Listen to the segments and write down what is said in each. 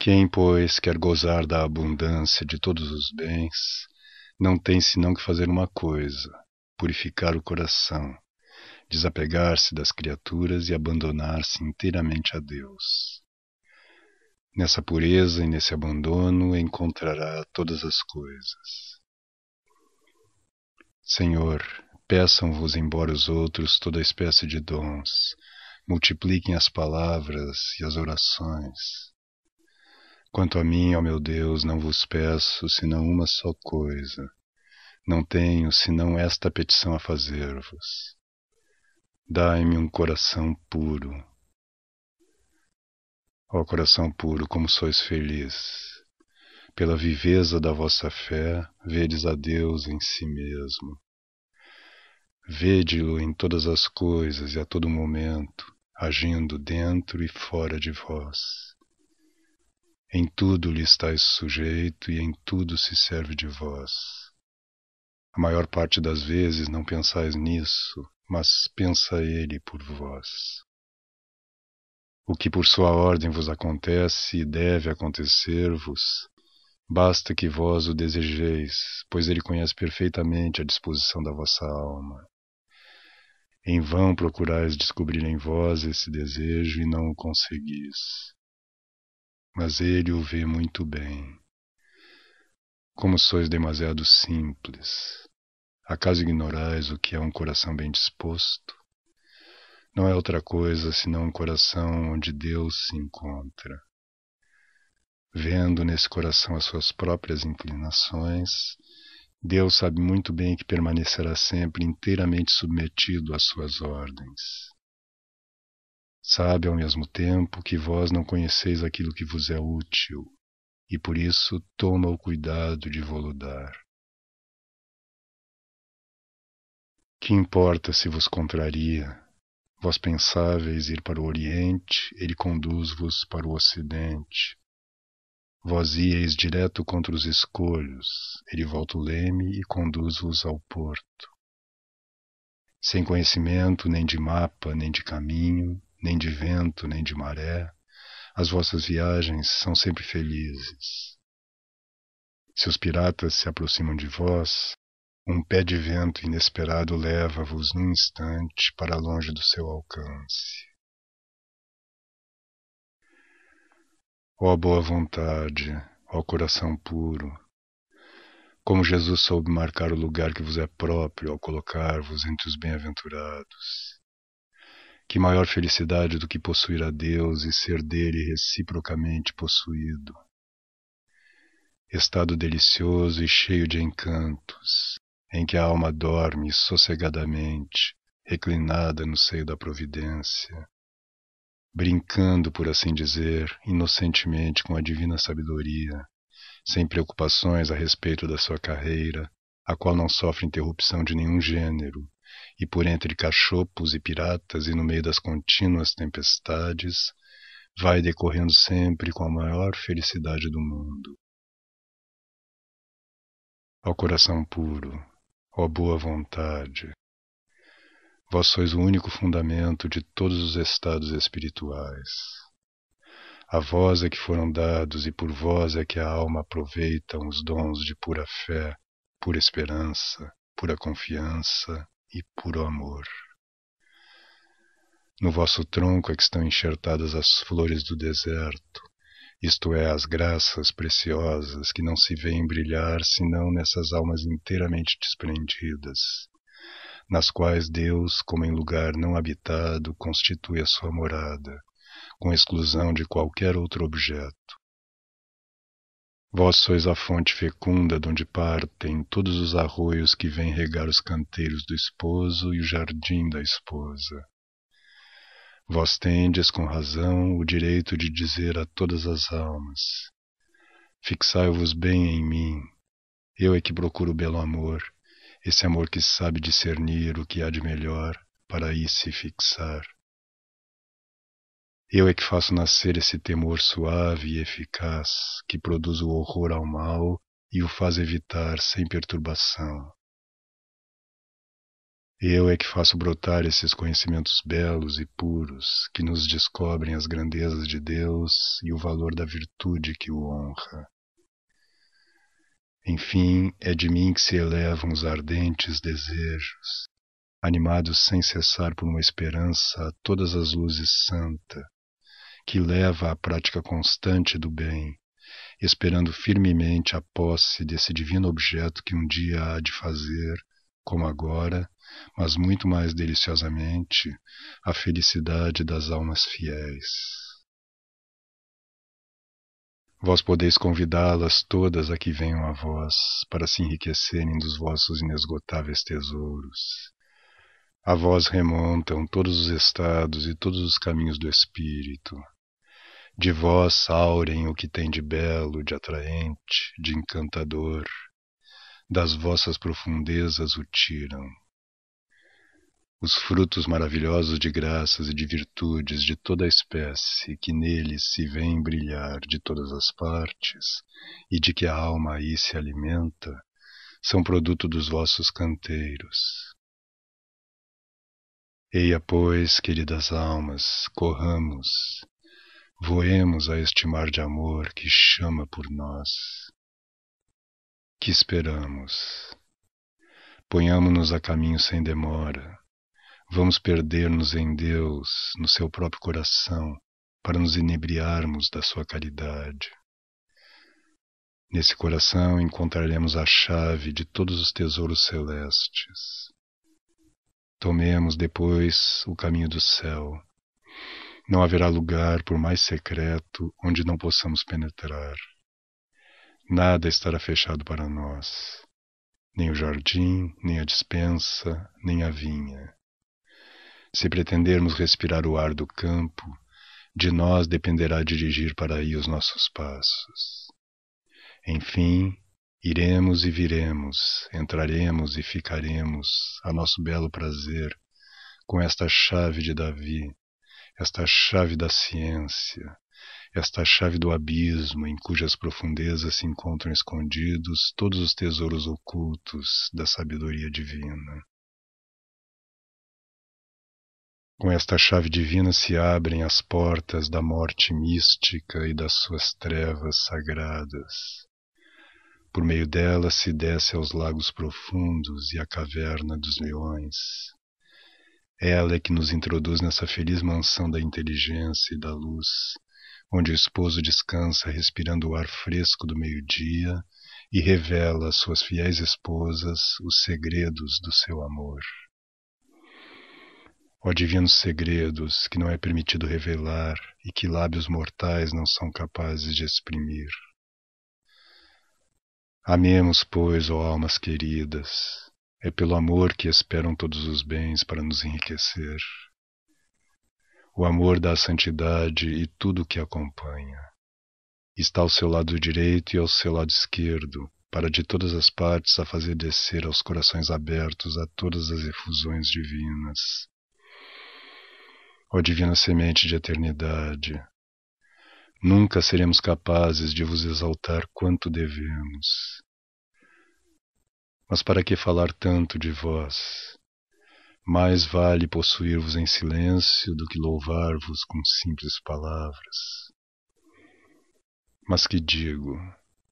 Quem, pois, quer gozar da abundância de todos os bens, não tem senão que fazer uma coisa: purificar o coração, desapegar-se das criaturas e abandonar-se inteiramente a Deus. Nessa pureza e nesse abandono encontrará todas as coisas. Senhor, peçam-vos embora os outros toda espécie de dons, multipliquem as palavras e as orações Quanto a mim, ó meu Deus, não vos peço senão uma só coisa. Não tenho senão esta petição a fazer-vos. Dai-me um coração puro. Ó coração puro, como sois feliz! Pela viveza da vossa fé, vedes a Deus em si mesmo. Vede-lo em todas as coisas e a todo momento, agindo dentro e fora de vós. Em tudo lhe estáis sujeito e em tudo se serve de vós. A maior parte das vezes não pensais nisso, mas pensa ele por vós. O que por sua ordem vos acontece e deve acontecer-vos, basta que vós o desejeis, pois ele conhece perfeitamente a disposição da vossa alma. Em vão procurais descobrir em vós esse desejo e não o conseguis mas ele o vê muito bem. Como sois demasiado simples, acaso ignorais o que é um coração bem disposto? Não é outra coisa senão um coração onde Deus se encontra. Vendo nesse coração as suas próprias inclinações, Deus sabe muito bem que permanecerá sempre inteiramente submetido às suas ordens. Sabe ao mesmo tempo que vós não conheceis aquilo que vos é útil, e por isso toma o cuidado de vô-lo dar. Que importa se vos contraria? Vós pensáveis ir para o Oriente, ele conduz-vos para o Ocidente. Vós ieis direto contra os escolhos, ele volta o leme e conduz-vos ao porto. Sem conhecimento nem de mapa, nem de caminho, nem de vento, nem de maré. As vossas viagens são sempre felizes. Se os piratas se aproximam de vós, um pé de vento inesperado leva-vos num instante para longe do seu alcance. Ó boa vontade, ó coração puro, como Jesus soube marcar o lugar que vos é próprio ao colocar-vos entre os bem-aventurados. Que maior felicidade do que possuir a Deus e ser dele reciprocamente possuído. Estado delicioso e cheio de encantos, em que a alma dorme sossegadamente, reclinada no seio da providência, brincando, por assim dizer, inocentemente com a divina sabedoria, sem preocupações a respeito da sua carreira, a qual não sofre interrupção de nenhum gênero, e por entre cachopos e piratas e no meio das contínuas tempestades, vai decorrendo sempre com a maior felicidade do mundo. Ó coração puro, ó boa vontade, vós sois o único fundamento de todos os estados espirituais. A vós é que foram dados e por vós é que a alma aproveita os dons de pura fé, pura esperança, pura confiança, e puro amor. No vosso tronco é que estão enxertadas as flores do deserto, isto é, as graças preciosas que não se veem brilhar senão nessas almas inteiramente desprendidas, nas quais Deus, como em lugar não habitado, constitui a sua morada, com exclusão de qualquer outro objeto. Vós sois a fonte fecunda donde partem todos os arroios que vêm regar os canteiros do esposo e o jardim da esposa. Vós tendes com razão o direito de dizer a todas as almas: Fixai-vos bem em mim. Eu é que procuro o belo amor, esse amor que sabe discernir o que há de melhor para aí se fixar. Eu é que faço nascer esse temor suave e eficaz que produz o horror ao mal e o faz evitar sem perturbação. Eu é que faço brotar esses conhecimentos belos e puros que nos descobrem as grandezas de Deus e o valor da virtude que o honra. Enfim, é de mim que se elevam os ardentes desejos, animados sem cessar por uma esperança a todas as luzes santa, que leva à prática constante do bem, esperando firmemente a posse desse divino objeto que um dia há de fazer, como agora, mas muito mais deliciosamente, a felicidade das almas fiéis. Vós podeis convidá-las todas a que venham a vós, para se enriquecerem dos vossos inesgotáveis tesouros. A vós remontam todos os estados e todos os caminhos do espírito de vós saurem o que tem de belo, de atraente, de encantador, das vossas profundezas o tiram. Os frutos maravilhosos de graças e de virtudes de toda a espécie que neles se vêem brilhar de todas as partes e de que a alma aí se alimenta, são produto dos vossos canteiros. Eia, pois, queridas almas, corramos, voemos a este mar de amor que chama por nós. Que esperamos? Ponhamo-nos a caminho sem demora. Vamos perder-nos em Deus, no seu próprio coração, para nos inebriarmos da sua caridade. Nesse coração encontraremos a chave de todos os tesouros celestes. Tomemos depois o caminho do céu não haverá lugar, por mais secreto, onde não possamos penetrar. Nada estará fechado para nós, nem o jardim, nem a despensa, nem a vinha. Se pretendermos respirar o ar do campo, de nós dependerá dirigir para aí os nossos passos. Enfim, iremos e viremos, entraremos e ficaremos, a nosso belo prazer, com esta chave de Davi, esta chave da ciência, esta chave do abismo em cujas profundezas se encontram escondidos todos os tesouros ocultos da sabedoria divina. Com esta chave divina se abrem as portas da morte mística e das suas trevas sagradas. Por meio dela se desce aos lagos profundos e à caverna dos leões. Ela é que nos introduz nessa feliz mansão da inteligência e da luz, onde o esposo descansa respirando o ar fresco do meio-dia e revela às suas fiéis esposas os segredos do seu amor. Ó divinos segredos que não é permitido revelar e que lábios mortais não são capazes de exprimir. Amemos, pois, ó almas queridas, é pelo amor que esperam todos os bens para nos enriquecer. O amor da santidade e tudo o que acompanha. Está ao seu lado direito e ao seu lado esquerdo, para de todas as partes a fazer descer aos corações abertos a todas as efusões divinas. Ó divina semente de eternidade, nunca seremos capazes de vos exaltar quanto devemos. Mas para que falar tanto de vós? Mais vale possuir-vos em silêncio do que louvar-vos com simples palavras. Mas que digo,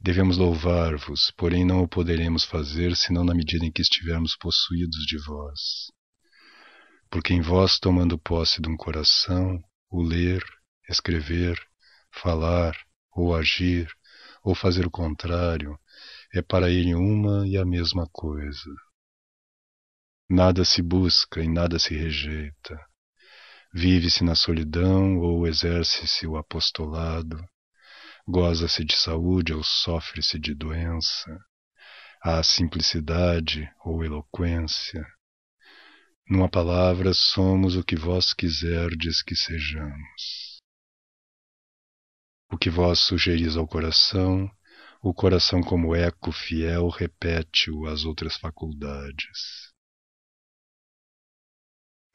devemos louvar-vos, porém não o poderemos fazer senão na medida em que estivermos possuídos de vós. Porque em vós, tomando posse de um coração, o ler, escrever, falar, ou agir, ou fazer o contrário, é para ele uma e a mesma coisa. Nada se busca e nada se rejeita. Vive-se na solidão ou exerce-se o apostolado. Goza-se de saúde ou sofre-se de doença. Há simplicidade ou eloquência. Numa palavra, somos o que vós quiserdes que sejamos. O que vós sugeris ao coração, o coração como eco fiel repete-o às outras faculdades.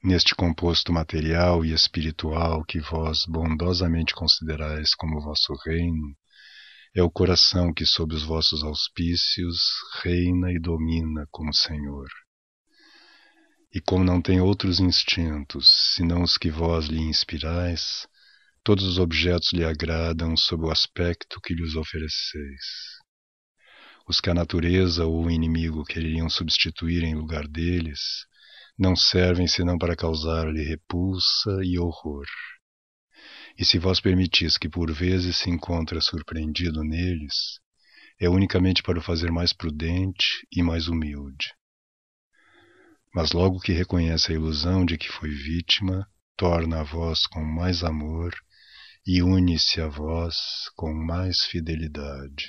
Neste composto material e espiritual que vós bondosamente considerais como vosso reino, é o coração que, sob os vossos auspícios, reina e domina como Senhor. E como não tem outros instintos, senão os que vós lhe inspirais, todos os objetos lhe agradam sob o aspecto que lhes ofereceis. Os que a natureza ou o inimigo queriam substituir em lugar deles, não servem senão para causar-lhe repulsa e horror. E se vós permitis que por vezes se encontra surpreendido neles, é unicamente para o fazer mais prudente e mais humilde. Mas logo que reconhece a ilusão de que foi vítima, torna a vós com mais amor e une-se a vós com mais fidelidade